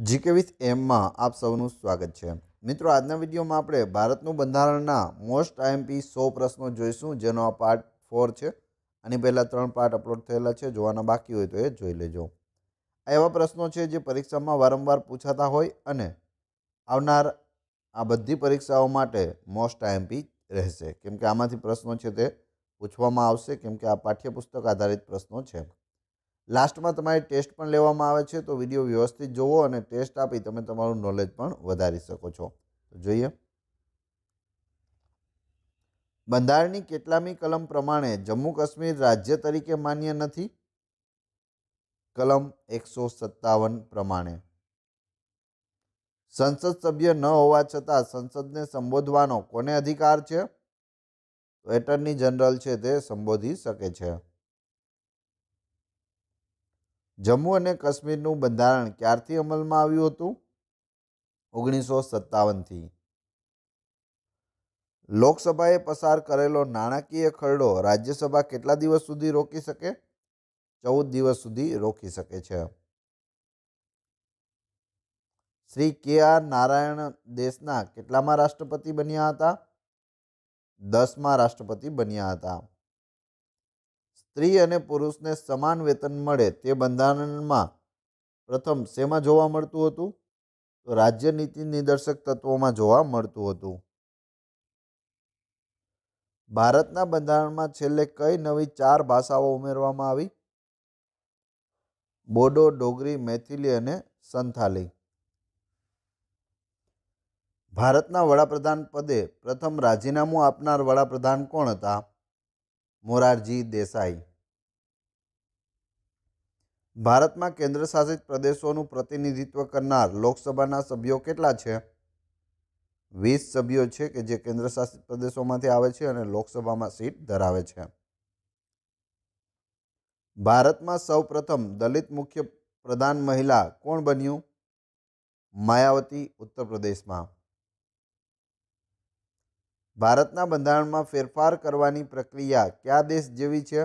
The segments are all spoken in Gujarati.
જીકે વિથ એમમાં આપ સૌનું સ્વાગત છે મિત્રો આજના વિડીયોમાં આપણે ભારતનું બંધારણના મોસ્ટ આઈએમપી સો પ્રશ્નો જોઈશું જેનો આ પાર્ટ ફોર છે આની પહેલાં ત્રણ પાર્ટ અપલોડ થયેલા છે જોવાના બાકી હોય તો એ જોઈ લેજો આ એવા પ્રશ્નો છે જે પરીક્ષામાં વારંવાર પૂછાતા હોય અને આવનાર આ બધી પરીક્ષાઓ માટે મોસ્ટ આઈએમપી રહેશે કેમ કે આમાંથી પ્રશ્નો છે તે પૂછવામાં આવશે કેમ કે આ પાઠ્યપુસ્તક આધારિત પ્રશ્નો છે લાસ્ટમાં તમારી ટેસ્ટ પણ લેવામાં આવે છે તો વિડીયો વ્યવસ્થિત જોવો અને ટેસ્ટ આપી તમે તમારું નોલેજ પણ વધારી શકો છો જોઈએ બંધારણની કેટલામી કલમ પ્રમાણે જમ્મુ કાશ્મીર રાજ્ય તરીકે માન્ય નથી કલમ એકસો સત્તાવન પ્રમાણે સંસદ સભ્ય ન હોવા છતાં સંસદને સંબોધવાનો કોને અધિકાર છે તો એટર્ની જનરલ છે તે સંબોધી શકે છે જમ્મુ અને કાશ્મીરનું બંધારણ ક્યારથી અમલમાં આવ્યું હતું ઓગણીસો સત્તાવનથી લોકસભાએ પસાર કરેલો નાણાકીય ખરડો રાજ્યસભા કેટલા દિવસ સુધી રોકી શકે ચૌદ દિવસ સુધી રોકી શકે છે શ્રી કે આર નારાયણ દેશના કેટલામાં રાષ્ટ્રપતિ બન્યા હતા દસમાં રાષ્ટ્રપતિ બન્યા હતા સ્ત્રી અને પુરુષને સમાન વેતન મળે તે બંધારણમાં પ્રથમ શેમાં જોવા મળતું હતું તો રાજ્ય નિદર્શક તત્વોમાં જોવા મળતું હતું ભારતના બંધારણમાં છેલ્લે કઈ નવી ચાર ભાષાઓ ઉમેરવામાં આવી બોડો ડોગરી મેથિલી અને સંથાલી ભારતના વડાપ્રધાન પદે પ્રથમ રાજીનામું આપનાર વડાપ્રધાન કોણ હતા મોરારજી દેસાઈ ભારતમાં કેન્દ્ર શાસિત પ્રદેશોનું પ્રતિનિધિત્વ કરનાર લોકસભાના સભ્યો કેટલા છે વીસ સભ્યો છે કે જે કેન્દ્ર શાસિત પ્રદેશોમાંથી આવે છે અને લોકસભામાં સીટ ધરાવે છે ભારતમાં સૌપ્રથમ દલિત મુખ્ય પ્રધાન મહિલા કોણ બન્યું માયાવતી ઉત્તર પ્રદેશમાં ભારતના બંધારણમાં ફેરફાર કરવાની પ્રક્રિયા કયા દેશ જેવી છે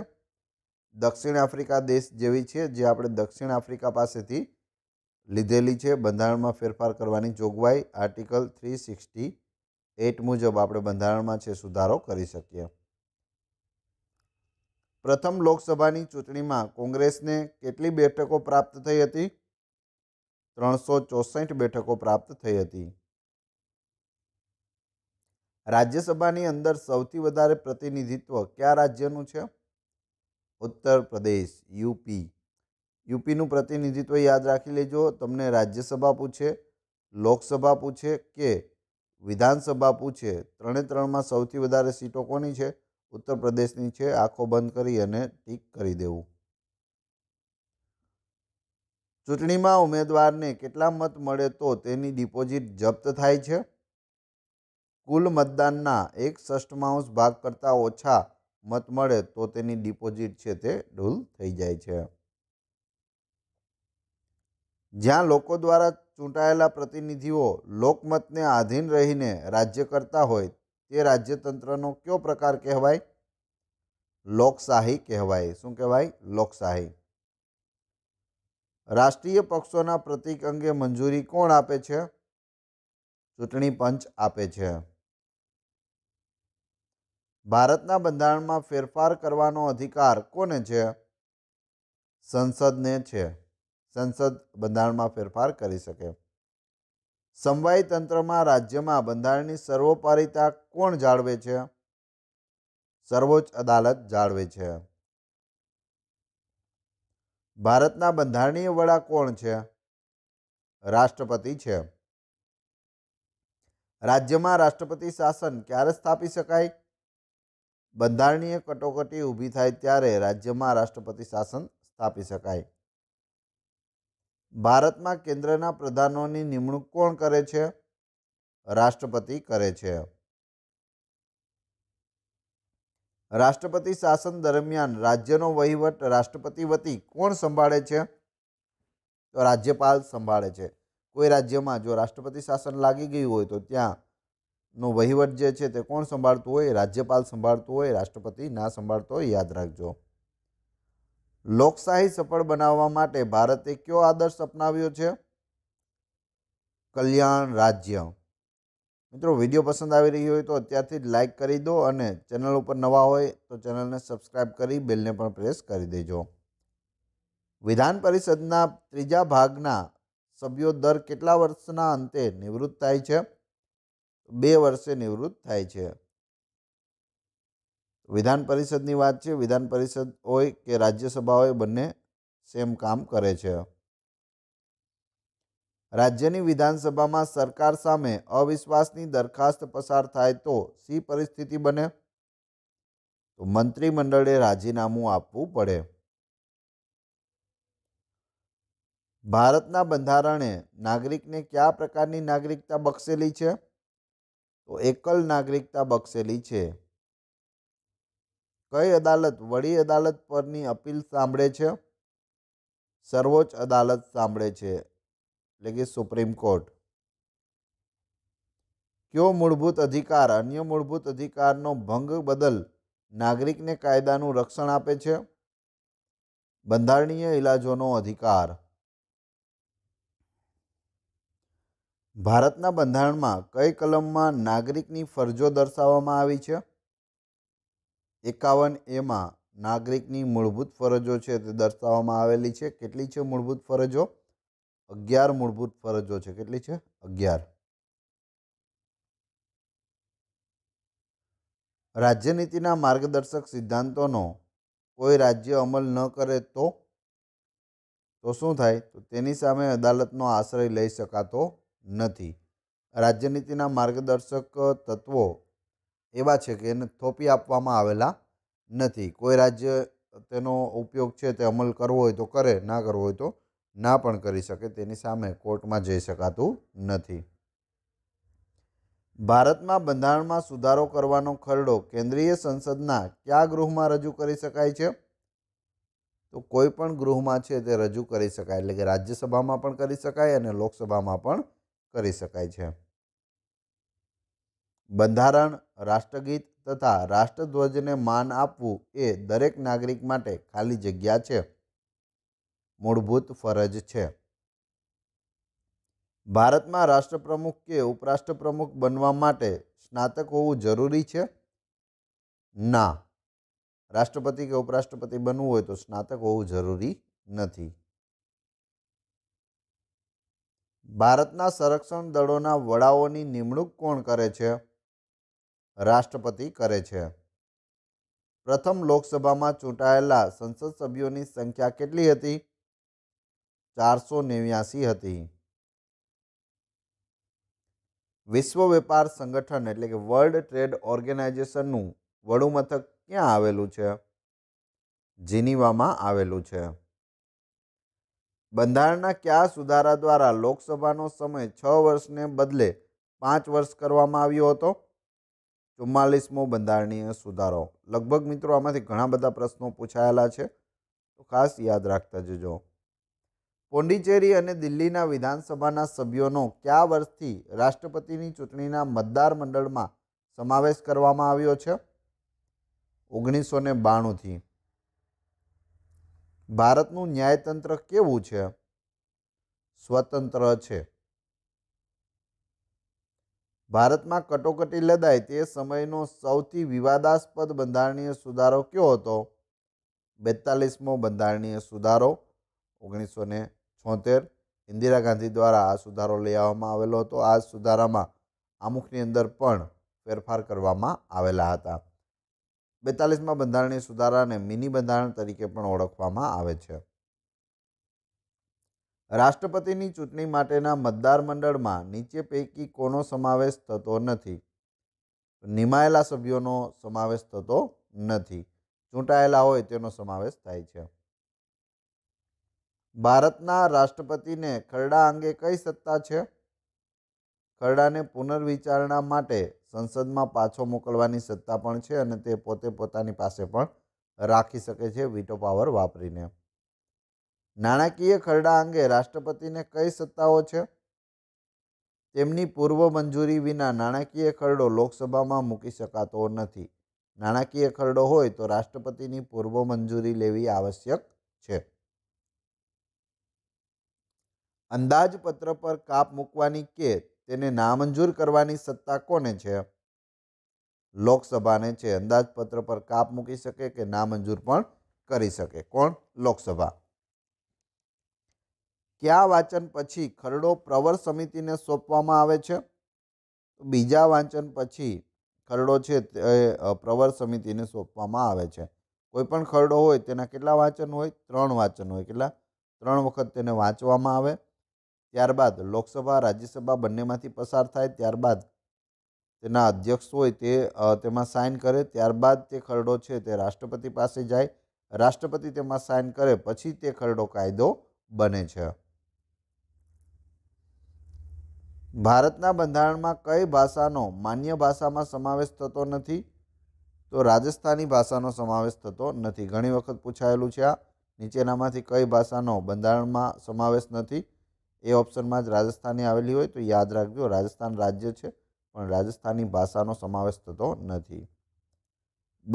દક્ષિણ આફ્રિકા દેશ જેવી છે જે આપણે દક્ષિણ આફ્રિકા પાસેથી લીધેલી છે બંધારણમાં ફેરફાર કરવાની જોગવાઈ આર્ટિકલ થ્રી સિક્સટી એટ મુજબ આપણે બંધારણમાં છે સુધારો કરી શકીએ પ્રથમ લોકસભાની ચૂંટણીમાં કોંગ્રેસને કેટલી બેઠકો પ્રાપ્ત થઈ હતી ત્રણસો ચોસઠ બેઠકો પ્રાપ્ત થઈ હતી રાજ્યસભાની અંદર સૌથી વધારે પ્રતિનિધિત્વ કયા રાજ્યનું છે ઉત્તર પ્રદેશ યુપી યુપીનું પ્રતિનિધિત્વ યાદ રાખી લેજો તમને રાજ્યસભા પૂછે લોકસભા પૂછે કે વિધાનસભા પૂછે ત્રણે ત્રણમાં સૌથી વધારે સીટો કોની છે ઉત્તર પ્રદેશની છે આંખો બંધ કરી અને ટીક કરી દેવું ચૂંટણીમાં ઉમેદવારને કેટલા મત મળે તો તેની ડિપોઝિટ જપ્ત થાય છે કુલ મતદાનના એક ષષ્ઠમાંશ ભાગ કરતાં ઓછા મત મળે તો તેની ડિપોઝિટ છે તે ઢૂલ થઈ જાય છે જ્યાં લોકો દ્વારા ચૂંટાયેલા પ્રતિનિધિઓ લોકમતને આધીન રહીને રાજ્ય કરતા હોય તે રાજ્યતંત્રનો કયો પ્રકાર કહેવાય લોકશાહી કહેવાય શું કહેવાય લોકશાહી રાષ્ટ્રીય પક્ષોના પ્રતીક અંગે મંજૂરી કોણ આપે છે ચૂંટણી પંચ આપે છે ભારતના બંધારણમાં ફેરફાર કરવાનો અધિકાર કોને છે સંસદને છે સંસદ બંધારણમાં ફેરફાર કરી શકે સમવાય તંત્રમાં રાજ્યમાં બંધારણની સર્વોપરિતા કોણ જાળવે છે સર્વોચ્ચ અદાલત જાળવે છે ભારતના બંધારણીય વડા કોણ છે રાષ્ટ્રપતિ છે રાજ્યમાં રાષ્ટ્રપતિ શાસન ક્યારે સ્થાપી શકાય બંધારણીય કટોકટી ઊભી થાય ત્યારે રાજ્યમાં રાષ્ટ્રપતિ શાસન સ્થાપી શકાય ભારતમાં કેન્દ્રના પ્રધાનોની નિમણૂક કોણ કરે છે રાષ્ટ્રપતિ કરે છે રાષ્ટ્રપતિ શાસન દરમિયાન રાજ્યનો વહીવટ રાષ્ટ્રપતિ વતી કોણ સંભાળે છે તો રાજ્યપાલ સંભાળે છે કોઈ રાજ્યમાં જો રાષ્ટ્રપતિ શાસન લાગી ગયું હોય તો ત્યાં નો વહીવટ જે છે તે કોણ સંભાળતું હોય રાજ્યપાલ સંભાળતું હોય રાષ્ટ્રપતિ ના સંભાળતો હોય યાદ રાખજો લોકશાહી સફળ બનાવવા માટે ભારતે કયો આદર્શ અપનાવ્યો છે કલ્યાણ રાજ્ય મિત્રો વિડીયો પસંદ આવી રહી હોય તો અત્યારથી જ લાઇક કરી દો અને ચેનલ ઉપર નવા હોય તો ચેનલને સબસ્ક્રાઇબ કરી બેલને પણ પ્રેસ કરી દેજો વિધાન પરિષદના ત્રીજા ભાગના સભ્યો દર કેટલા વર્ષના અંતે નિવૃત્ત થાય છે બે વર્ષે નિવૃત્ત થાય છે વિધાન પરિષદની વાત છે વિધાન પરિષદ હોય કે રાજ્યસભા હોય બંને સેમ કામ કરે છે રાજ્યની વિધાનસભામાં સરકાર સામે અવિશ્વાસની દરખાસ્ત પસાર થાય તો સી પરિસ્થિતિ બને તો મંત્રીમંડળે રાજીનામું આપવું પડે ભારતના બંધારણે નાગરિકને કયા પ્રકારની નાગરિકતા બક્ષેલી છે તો એકલ નાગરિકતા બક્ષેલી છે કઈ અદાલત વડી અદાલત પરની અપીલ સાંભળે છે સર્વોચ્ચ અદાલત સાંભળે છે એટલે કે સુપ્રીમ કોર્ટ કયો મૂળભૂત અધિકાર અન્ય મૂળભૂત અધિકારનો ભંગ બદલ નાગરિકને કાયદાનું રક્ષણ આપે છે બંધારણીય ઇલાજોનો અધિકાર ભારતના બંધારણમાં કઈ કલમમાં નાગરિકની ફરજો દર્શાવવામાં આવી છે એકાવન એમાં નાગરિકની મૂળભૂત ફરજો છે તે દર્શાવવામાં આવેલી છે કેટલી છે મૂળભૂત ફરજો અગિયાર મૂળભૂત ફરજો છે કેટલી છે અગિયાર રાજ્યનીતિના માર્ગદર્શક સિદ્ધાંતોનો કોઈ રાજ્ય અમલ ન કરે તો તો શું થાય તો તેની સામે અદાલતનો આશ્રય લઈ શકાતો નથી રાજ્યનીતિના માર્ગદર્શક તત્વો એવા છે કે એને થોપી આપવામાં આવેલા નથી કોઈ રાજ્ય તેનો ઉપયોગ છે તે અમલ કરવો હોય તો કરે ના કરવો હોય તો ના પણ કરી શકે તેની સામે કોર્ટમાં જઈ શકાતું નથી ભારતમાં બંધારણમાં સુધારો કરવાનો ખરડો કેન્દ્રીય સંસદના કયા ગૃહમાં રજૂ કરી શકાય છે તો કોઈ પણ ગૃહમાં છે તે રજૂ કરી શકાય એટલે કે રાજ્યસભામાં પણ કરી શકાય અને લોકસભામાં પણ કરી શકાય છે બંધારણ રાષ્ટ્રગીત તથા રાષ્ટ્રધ્વજને માન આપવું એ દરેક નાગરિક માટે ખાલી જગ્યા છે મૂળભૂત ફરજ છે ભારતમાં રાષ્ટ્રપ્રમુખ કે ઉપરાષ્ટ્રપ્રમુખ બનવા માટે સ્નાતક હોવું જરૂરી છે ના રાષ્ટ્રપતિ કે ઉપરાષ્ટ્રપતિ બનવું હોય તો સ્નાતક હોવું જરૂરી નથી ભારતના સંરક્ષણ દળોના વડાઓની નિમણૂક કોણ કરે છે રાષ્ટ્રપતિ કરે છે પ્રથમ લોકસભામાં ચૂંટાયેલા સંસદ સભ્યોની સંખ્યા કેટલી હતી ચારસો નેવ્યાસી હતી વિશ્વ વેપાર સંગઠન એટલે કે વર્લ્ડ ટ્રેડ ઓર્ગેનાઇઝેશનનું વડુમથક ક્યાં આવેલું છે જીનીવામાં આવેલું છે બંધારણના કયા સુધારા દ્વારા લોકસભાનો સમય છ વર્ષને બદલે પાંચ વર્ષ કરવામાં આવ્યો હતો ચુમ્માલીસમો બંધારણીય સુધારો લગભગ મિત્રો આમાંથી ઘણા બધા પ્રશ્નો પૂછાયેલા છે તો ખાસ યાદ રાખતા જજો પોંડિચેરી અને દિલ્હીના વિધાનસભાના સભ્યોનો કયા વર્ષથી રાષ્ટ્રપતિની ચૂંટણીના મતદાર મંડળમાં સમાવેશ કરવામાં આવ્યો છે ઓગણીસો ને બાણુંથી ભારતનું ન્યાયતંત્ર કેવું છે સ્વતંત્ર છે ભારતમાં કટોકટી લદાય તે સમયનો સૌથી વિવાદાસ્પદ બંધારણીય સુધારો કયો હતો બેતાલીસમો બંધારણીય સુધારો ઓગણીસો ને છોતેર ઇન્દિરા ગાંધી દ્વારા આ સુધારો લઈ આવવામાં આવેલો હતો આ સુધારામાં આમુખની અંદર પણ ફેરફાર કરવામાં આવેલા હતા બેતાલીસમાં બંધારણીય સુધારાને મિની બંધારણ તરીકે પણ ઓળખવામાં આવે છે રાષ્ટ્રપતિની ચૂંટણી માટેના મતદાર મંડળમાં નીચે પૈકી કોનો સમાવેશ થતો નથી નિમાયેલા સભ્યોનો સમાવેશ થતો નથી ચૂંટાયેલા હોય તેનો સમાવેશ થાય છે ભારતના રાષ્ટ્રપતિને ખરડા અંગે કઈ સત્તા છે ખરડાને પુનર્વિચારણા માટે સંસદમાં પાછો મોકલવાની સત્તા પણ છે અને તે પોતે પોતાની પાસે પણ રાખી શકે છે વીટો પાવર વાપરીને નાણાકીય ખરડા અંગે રાષ્ટ્રપતિને કઈ સત્તાઓ છે તેમની પૂર્વ મંજૂરી વિના નાણાકીય ખરડો લોકસભામાં મૂકી શકાતો નથી નાણાકીય ખરડો હોય તો રાષ્ટ્રપતિની પૂર્વ મંજૂરી લેવી આવશ્યક છે અંદાજપત્ર પર કાપ મૂકવાની કે તેને નામંજૂર કરવાની સત્તા કોને છે લોકસભાને છે અંદાજપત્ર પર કાપ મૂકી શકે કે નામંજૂર પણ કરી શકે કોણ લોકસભા કયા વાંચન પછી ખરડો પ્રવર સમિતિને સોંપવામાં આવે છે બીજા વાંચન પછી ખરડો છે તે પ્રવર સમિતિને સોંપવામાં આવે છે કોઈ પણ ખરડો હોય તેના કેટલા વાંચન હોય ત્રણ વાંચન હોય કેટલા ત્રણ વખત તેને વાંચવામાં આવે ત્યારબાદ લોકસભા રાજ્યસભા બંનેમાંથી પસાર થાય ત્યારબાદ તેના અધ્યક્ષ હોય તે તેમાં સાઇન કરે ત્યારબાદ તે ખરડો છે તે રાષ્ટ્રપતિ પાસે જાય રાષ્ટ્રપતિ તેમાં સાઇન કરે પછી તે ખરડો કાયદો બને છે ભારતના બંધારણમાં કઈ ભાષાનો માન્ય ભાષામાં સમાવેશ થતો નથી તો રાજસ્થાની ભાષાનો સમાવેશ થતો નથી ઘણી વખત પૂછાયેલું છે આ નીચેનામાંથી કઈ ભાષાનો બંધારણમાં સમાવેશ નથી એ ઓપ્શનમાં જ રાજસ્થાની આવેલી હોય તો યાદ રાખજો રાજસ્થાન રાજ્ય છે પણ રાજસ્થાની ભાષાનો સમાવેશ થતો નથી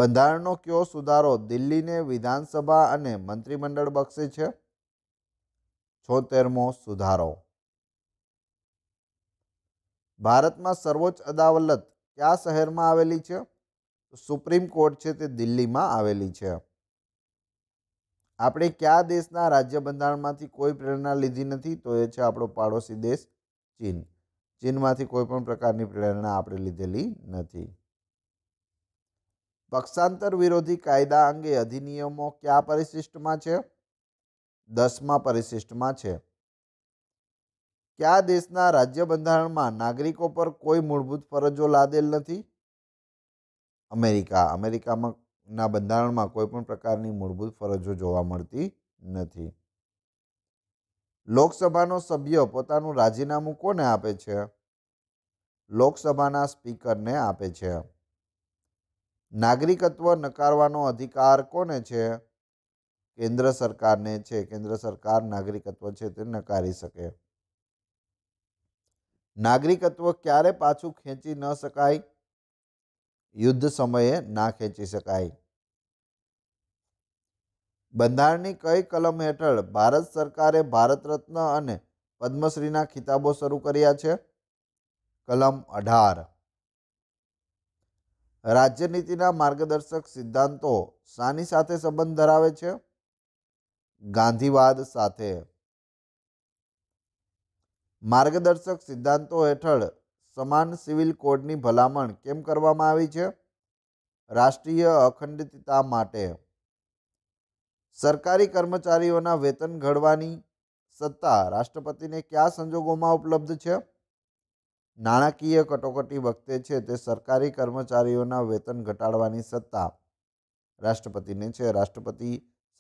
બંધારણનો કયો સુધારો દિલ્હીને વિધાનસભા અને મંત્રીમંડળ બક્ષે છે છોતેરમો સુધારો ભારતમાં સર્વોચ્ચ અદાવલત કયા શહેરમાં આવેલી છે સુપ્રીમ કોર્ટ છે તે દિલ્હીમાં આવેલી છે આપણે કયા દેશના રાજ્ય બંધારણમાંથી કોઈ પ્રેરણા લીધી નથી તો એ છે આપણો પાડોશી દેશ ચીન ચીનમાંથી કોઈ પણ પ્રકારની પ્રેરણા આપણે લીધેલી નથી પક્ષાંતર વિરોધી કાયદા અંગે અધિનિયમો કયા પરિશિષ્ટમાં છે દસમા પરિશિષ્ટમાં છે કયા દેશના રાજ્ય બંધારણમાં નાગરિકો પર કોઈ મૂળભૂત ફરજો લાદેલ નથી અમેરિકા અમેરિકામાં ના બંધારણમાં કોઈપણ પ્રકારની મૂળભૂત ફરજો જોવા મળતી નથી લોકસભાનો સભ્ય પોતાનું રાજીનામું કોને આપે છે લોકસભાના સ્પીકરને આપે છે નાગરિકત્વ નકારવાનો અધિકાર કોને છે કેન્દ્ર સરકારને છે કેન્દ્ર સરકાર નાગરિકત્વ છે તે નકારી શકે નાગરિકત્વ ક્યારે પાછું ખેંચી ન શકાય યુદ્ધ સમયે ના ખેંચી શકાય બંધારણની કઈ કલમ હેઠળ ભારત સરકારે ભારત રત્ન અને પદ્મશ્રીના ખિતાબો શરૂ કર્યા છે કલમ અઢાર રાજ્યનીતિના માર્ગદર્શક સિદ્ધાંતો શાની સાથે સંબંધ ધરાવે છે ગાંધીવાદ સાથે માર્ગદર્શક સિદ્ધાંતો હેઠળ સમાન સિવિલ કોડની ભલામણ કેમ કરવામાં આવી છે રાષ્ટ્રીય અખંડિતતા માટે સરકારી કર્મચારીઓના વેતન ઘડવાની સત્તા રાષ્ટ્રપતિને કયા સંજોગોમાં ઉપલબ્ધ છે નાણાકીય કટોકટી વખતે છે તે સરકારી કર્મચારીઓના વેતન ઘટાડવાની સત્તા રાષ્ટ્રપતિને છે રાષ્ટ્રપતિ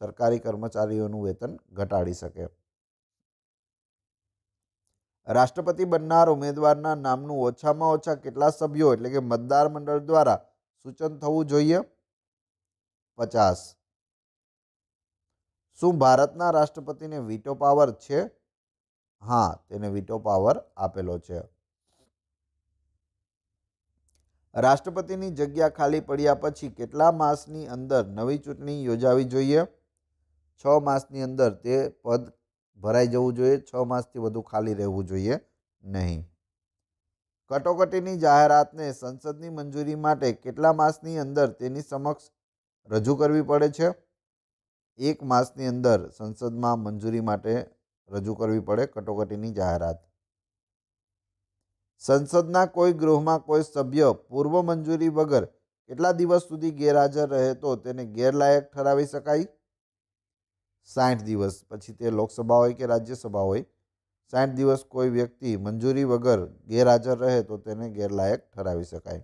સરકારી કર્મચારીઓનું વેતન ઘટાડી શકે રાષ્ટ્રપતિ બનનાર ઉમેદવારના નામનું ઓછામાં ઓછા કેટલા સભ્યો એટલે કે મતદાર મંડળ દ્વારા સૂચન થવું જોઈએ પચાસ શું ભારતના રાષ્ટ્રપતિને વીટો પાવર છે હા તેને વીટો પાવર આપેલો છે રાષ્ટ્રપતિની જગ્યા ખાલી પડ્યા પછી કેટલા માસની અંદર નવી ચૂંટણી યોજાવી જોઈએ છ માસની અંદર તે પદ ભરાઈ જવું જોઈએ છ માસથી વધુ ખાલી રહેવું જોઈએ નહીં કટોકટીની જાહેરાતને સંસદની મંજૂરી માટે કેટલા માસની અંદર તેની સમક્ષ રજૂ કરવી પડે છે એક માસની અંદર સંસદમાં મંજૂરી માટે રજૂ કરવી પડે કટોકટીની જાહેરાત સંસદના કોઈ ગૃહમાં કોઈ સભ્ય પૂર્વ મંજૂરી વગર કેટલા દિવસ સુધી ગેરહાજર રહે તો તેને ગેરલાયક ઠરાવી શકાય સાઠ દિવસ પછી તે લોકસભા હોય કે રાજ્યસભા હોય સાઠ દિવસ કોઈ વ્યક્તિ મંજૂરી વગર ગેરહાજર રહે તો તેને ગેરલાયક ઠરાવી શકાય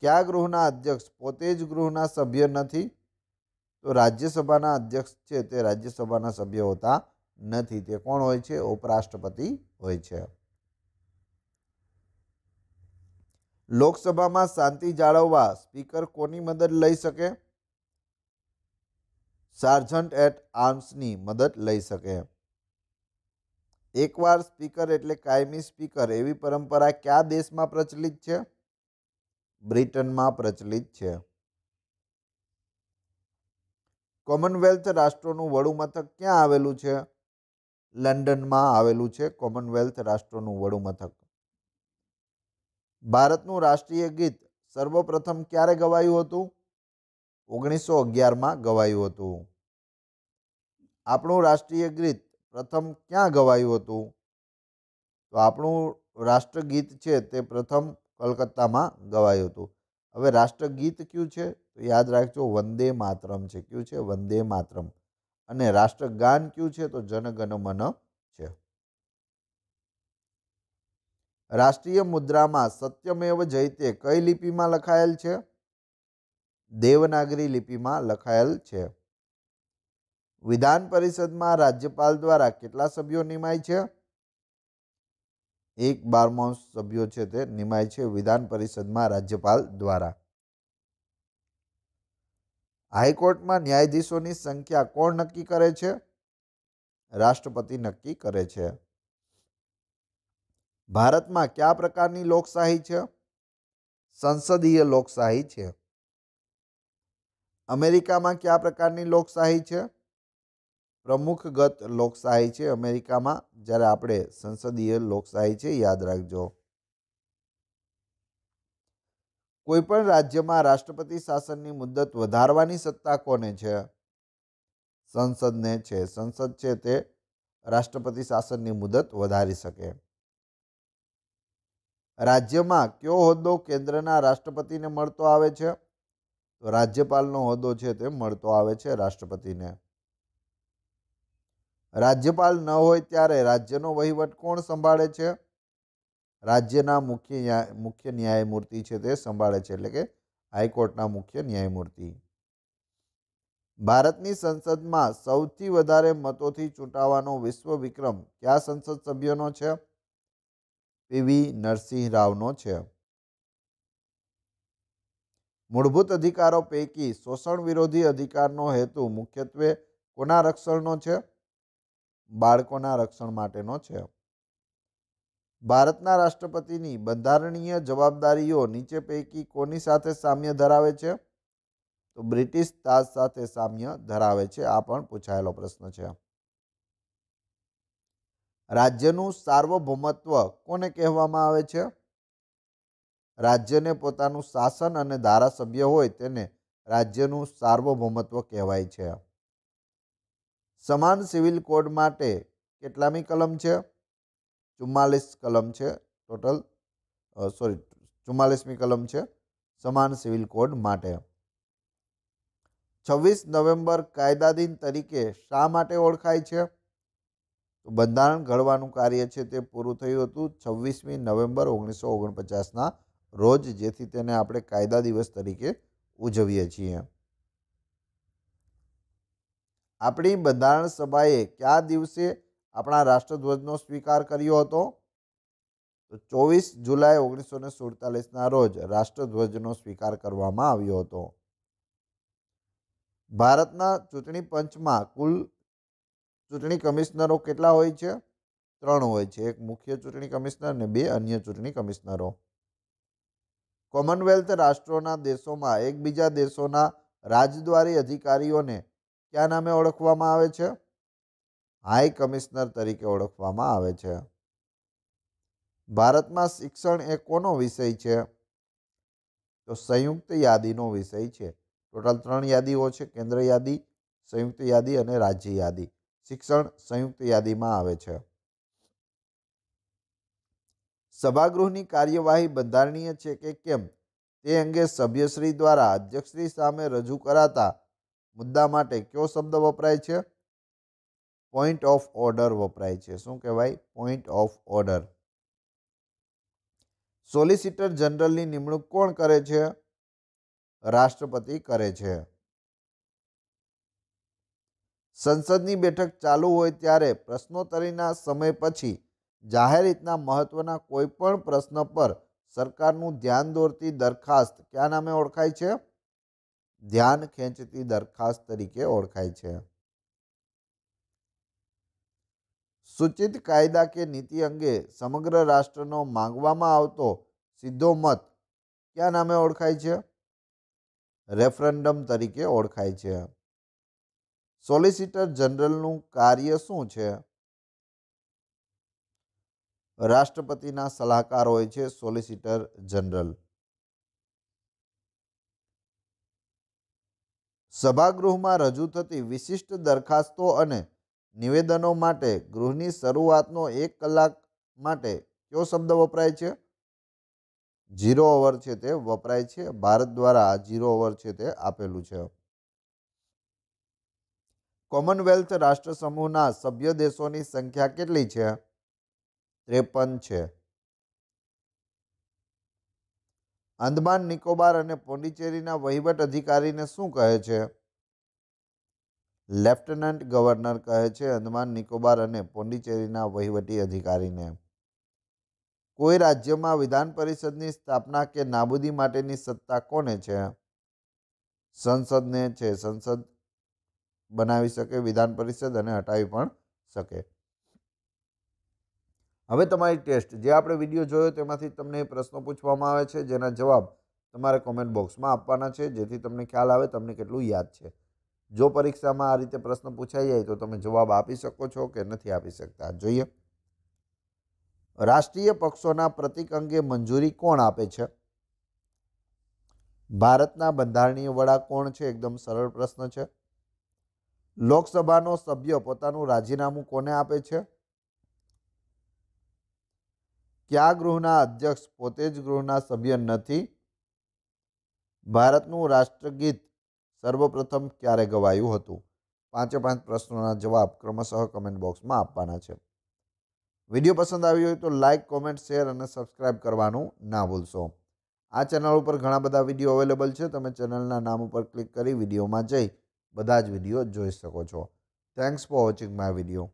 કયા ગૃહના અધ્યક્ષ પોતે જ ગૃહના સભ્ય નથી તો રાજ્યસભાના અધ્યક્ષ છે તે રાજ્યસભાના સભ્ય હોતા નથી તે કોણ હોય છે ઉપરાષ્ટ્રપતિ હોય છે લોકસભામાં શાંતિ જાળવવા સ્પીકર કોની મદદ લઈ શકે સાર્જન્ટ એટ આર્મ્સની મદદ લઈ શકે એકવાર સ્પીકર એટલે કાયમી સ્પીકર એવી પરંપરા કયા દેશમાં પ્રચલિત છે બ્રિટનમાં પ્રચલિત છે કોમનવેલ્થ રાષ્ટ્રોનું વડુમથક ક્યાં આવેલું છે લંડનમાં આવેલું છે કોમનવેલ્થ રાષ્ટ્રોનું વડુમથક ભારતનું રાષ્ટ્રીય ગીત સર્વપ્રથમ ક્યારે ગવાયું હતું ઓગણીસો અગિયારમાં ગવાયું હતું આપણું રાષ્ટ્રીય ગીત પ્રથમ ક્યાં ગવાયું હતું તો આપણું રાષ્ટ્રગીત છે તે પ્રથમ કલકત્તામાં ગવાયું હતું હવે રાષ્ટ્રગીત કયું છે તો યાદ રાખજો વંદે માતરમ છે કયું છે વંદે માતરમ અને રાષ્ટ્રગાન કયું છે તો જનગણ મન છે રાષ્ટ્રીય મુદ્રામાં સત્યમેવ જયતે કઈ લિપિમાં લખાયેલ છે દેવનાગરી લિપિમાં લખાયેલ છે વિધાન પરિષદમાં રાજ્યપાલ દ્વારા કેટલા સભ્યો નિમાય છે એક બારમાંશ સભ્યો છે તે નિમાય છે વિધાન પરિષદમાં રાજ્યપાલ દ્વારા હાઈકોર્ટમાં ન્યાયાધીશોની સંખ્યા કોણ નક્કી કરે છે રાષ્ટ્રપતિ નક્કી કરે છે ભારતમાં કયા પ્રકારની લોકશાહી છે સંસદીય લોકશાહી છે અમેરિકામાં કયા પ્રકારની લોકશાહી છે પ્રમુખગત લોકશાહી છે અમેરિકામાં જ્યારે આપણે સંસદીય લોકશાહી છે યાદ રાખજો કોઈપણ રાજ્યમાં રાષ્ટ્રપતિ શાસનની મુદ્દત વધારવાની સત્તા કોને છે સંસદને છે સંસદ છે તે રાષ્ટ્રપતિ શાસનની મુદત વધારી શકે રાજ્યમાં કયો હોદ્દો કેન્દ્રના રાષ્ટ્રપતિને મળતો આવે છે તો રાજ્યપાલનો હોદ્દો છે તે મળતો આવે છે રાષ્ટ્રપતિને રાજ્યપાલ ન હોય ત્યારે રાજ્યનો વહીવટ કોણ સંભાળે છે રાજ્યના મુખ્ય મુખ્ય ન્યાયમૂર્તિ છે તે સંભાળે છે એટલે કે હાઈકોર્ટના મુખ્ય ન્યાયમૂર્તિ ભારતની સંસદમાં સૌથી વધારે મતોથી ચૂંટાવાનો વિશ્વ વિક્રમ કયા સંસદ સભ્યનો છે પીવી નરસિંહ રાવનો છે મૂળભૂત અધિકારો પૈકી શોષણ વિરોધી અધિકારનો હેતુ મુખ્યત્વે કોના રક્ષણનો છે બાળકોના રક્ષણ માટેનો છે ભારતના રાષ્ટ્રપતિની બંધારણીય જવાબદારીઓ નીચે પૈકી કોની સાથે સામ્ય ધરાવે છે તો બ્રિટિશ તાજ સાથે સામ્ય ધરાવે છે આ પણ પૂછાયેલો પ્રશ્ન છે રાજ્યનું સાર્વભૌમત્વ કોને કહેવામાં આવે છે રાજ્યને પોતાનું શાસન અને ધારાસભ્ય હોય તેને રાજ્યનું સાર્વભૌમત્વ કહેવાય છે સમાન સિવિલ કોડ માટે કેટલામી કલમ છે ચુમ્માલીસ કલમ છે ટોટલ સોરી ચુમ્માલીસમી કલમ છે સમાન સિવિલ કોડ માટે છવ્વીસ નવેમ્બર કાયદા દિન તરીકે શા માટે ઓળખાય છે તો બંધારણ ઘડવાનું કાર્ય છે તે પૂરું થયું હતું છવ્વીસમી નવેમ્બર ઓગણીસો ઓગણપચાસના રોજ જેથી તેને આપણે કાયદા દિવસ તરીકે ઉજવીએ છીએ આપણી બંધારણ સભાએ કયા દિવસે આપણા રાષ્ટ્રધ્વજનો સ્વીકાર કર્યો હતો તો ચોવીસ જુલાઈ ઓગણીસો ને સુડતાલીસના રોજ રાષ્ટ્રધ્વજનો સ્વીકાર કરવામાં આવ્યો હતો ભારતના ચૂંટણી પંચમાં કુલ ચૂંટણી કમિશનરો કેટલા હોય છે ત્રણ હોય છે એક મુખ્ય ચૂંટણી કમિશનર અને બે અન્ય ચૂંટણી કમિશનરો કોમનવેલ્થ રાષ્ટ્રોના દેશોમાં એકબીજા દેશોના રાજદ્વારી અધિકારીઓને કયા નામે ઓળખવામાં આવે છે હાઈ કમિશનર તરીકે ઓળખવામાં આવે છે ભારતમાં શિક્ષણ એ કોનો વિષય છે તો સંયુક્ત યાદીનો વિષય છે ટોટલ ત્રણ યાદીઓ છે કેન્દ્ર યાદી સંયુક્ત યાદી અને રાજ્ય યાદી શિક્ષણ સંયુક્ત યાદીમાં આવે છે સભાગૃહની કાર્યવાહી બંધારણીય છે કે કેમ તે અંગે સભ્યશ્રી દ્વારા અધ્યક્ષશ્રી સામે રજૂ કરાતા મુદ્દા માટે કયો શબ્દ વપરાય છે પોઈન્ટ ઓફ ઓર્ડર વપરાય છે શું કહેવાય પોઈન્ટ ઓફ ઓર્ડર સોલિસિટર જનરલની નિમણૂક કોણ કરે છે રાષ્ટ્રપતિ કરે છે સંસદની બેઠક ચાલુ હોય ત્યારે પ્રશ્નોત્તરીના સમય પછી જાહેર હિતના કોઈ પણ પ્રશ્ન પર સરકારનું ધ્યાન દોરતી દરખાસ્ત કયા નામે ઓળખાય છે ધ્યાન ખેંચતી દરખાસ્ત તરીકે ઓળખાય છે સૂચિત કાયદા કે નીતિ અંગે સમગ્ર રાષ્ટ્રનો માંગવામાં આવતો સીધો મત કયા નામે ઓળખાય છે રેફરન્ડમ તરીકે ઓળખાય છે સોલિસિટર જનરલનું કાર્ય શું છે રાષ્ટ્રપતિના સલાહકાર હોય છે સોલિસિટર જનરલ સભાગૃહમાં રજૂ થતી વિશિષ્ટ દરખાસ્તો અને નિવેદનો માટે ગૃહની શરૂઆતનો એક કલાક માટે કયો શબ્દ વપરાય છે ઝીરો ઓવર છે તે વપરાય છે ભારત દ્વારા ઝીરો ઓવર છે તે આપેલું છે કોમનવેલ્થ રાષ્ટ્ર સમૂહના સભ્ય દેશોની સંખ્યા કેટલી છે ત્રેપન છે અંદમાન નિકોબાર અને પોંડિચેરીના વહીવટ અધિકારીને શું કહે છે લેફ્ટનન્ટ ગવર્નર કહે છે અંદમાન નિકોબાર અને પોંડિચેરીના વહીવટી અધિકારીને કોઈ રાજ્યમાં વિધાન પરિષદની સ્થાપના કે નાબૂદી માટેની સત્તા કોને છે સંસદને છે સંસદ બનાવી શકે વિધાન પરિષદ અને હટાવી પણ શકે હવે તમારી ટેસ્ટ જે આપણે વિડીયો જોયો તેમાંથી તમને પ્રશ્નો પૂછવામાં આવે છે જેના જવાબ તમારે કોમેન્ટ બોક્સમાં આપવાના છે જેથી તમને ખ્યાલ આવે તમને કેટલું યાદ છે જો પરીક્ષામાં આ રીતે પ્રશ્ન પૂછાઈ જાય તો તમે જવાબ આપી શકો છો કે નથી આપી શકતા જોઈએ રાષ્ટ્રીય પક્ષોના પ્રતિક અંગે મંજૂરી કોણ આપે છે ભારતના બંધારણીય વડા કોણ છે એકદમ સરળ પ્રશ્ન છે લોકસભાનો સભ્ય પોતાનું રાજીનામું કોને આપે છે કયા ગૃહના અધ્યક્ષ પોતે જ ગૃહના સભ્ય નથી ભારતનું રાષ્ટ્રગીત સર્વપ્રથમ ક્યારે ગવાયું હતું પાંચે પાંચ પ્રશ્નોના જવાબ ક્રમશઃ કમેન્ટ બોક્સમાં આપવાના છે વિડીયો પસંદ આવ્યો હોય તો લાઇક કોમેન્ટ શેર અને સબસ્ક્રાઇબ કરવાનું ના ભૂલશો આ ચેનલ ઉપર ઘણા બધા વિડીયો અવેલેબલ છે તમે ચેનલના નામ ઉપર ક્લિક કરી વિડીયોમાં જઈ બધા જ વિડીયો જોઈ શકો છો thanks for watching my video